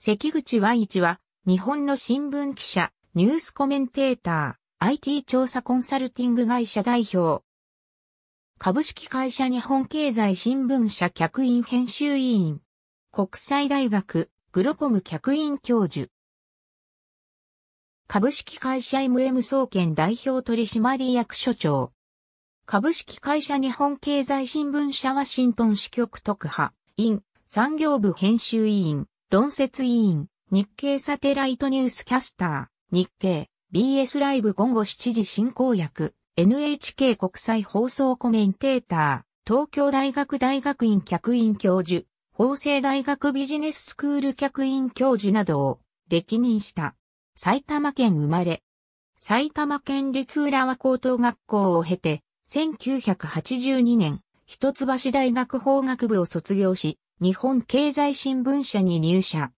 関口和一は、日本の新聞記者、ニュースコメンテーター、IT 調査コンサルティング会社代表。株式会社日本経済新聞社客員編集委員。国際大学、グロコム客員教授。株式会社 MM 総研代表取締役所長。株式会社日本経済新聞社ワシントン支局特派員産業部編集委員。論説委員、日経サテライトニュースキャスター、日経、BS ライブ午後7時進行役、NHK 国際放送コメンテーター、東京大学大学院客員教授、法政大学ビジネススクール客員教授などを歴任した。埼玉県生まれ。埼玉県立浦和高等学校を経て、1982年、一橋大学法学部を卒業し、日本経済新聞社に入社。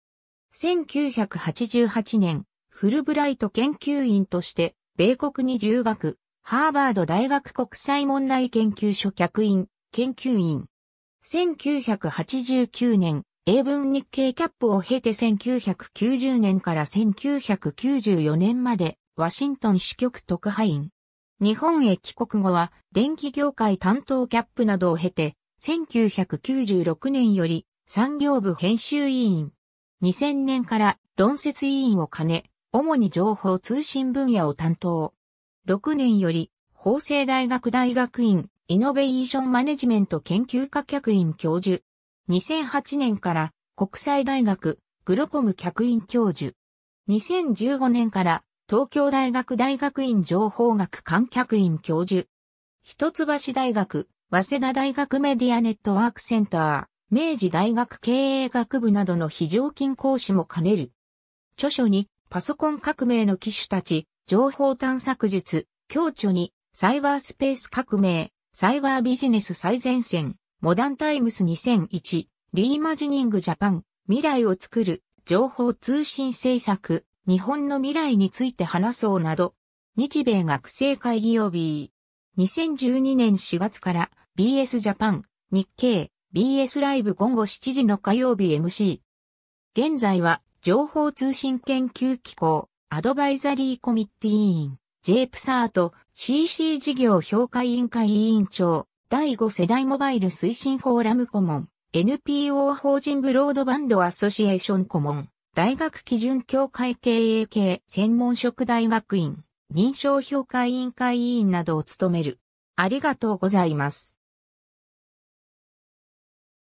1988年、フルブライト研究員として、米国に留学、ハーバード大学国際問題研究所客員、研究員。1989年、英文日経キャップを経て1990年から1994年まで、ワシントン支局特派員。日本へ帰国後は、電気業界担当キャップなどを経て、1996年より産業部編集委員。2000年から論説委員を兼ね、主に情報通信分野を担当。6年より法政大学大学院イノベーションマネジメント研究科客員教授。2008年から国際大学グロコム客員教授。2015年から東京大学大学院情報学観客員教授。一橋大学早稲田大学メディアネットワークセンター、明治大学経営学部などの非常勤講師も兼ねる。著書に、パソコン革命の機種たち、情報探索術、共著に、サイバースペース革命、サイバービジネス最前線、モダンタイムス2001、リーマジニングジャパン、未来を作る、情報通信政策、日本の未来について話そうなど、日米学生会議曜日。2012年4月から BS ジャパン、日経、BS ライブ午後7時の火曜日 MC。現在は情報通信研究機構、アドバイザリーコミッティ委員、JP サート CC 事業評価委員会委員長、第5世代モバイル推進フォーラム顧問、NPO 法人ブロードバンドアソシエーション顧問、大学基準協会経営系専門職大学院。認証評価委員会委員などを務める。ありがとうございます。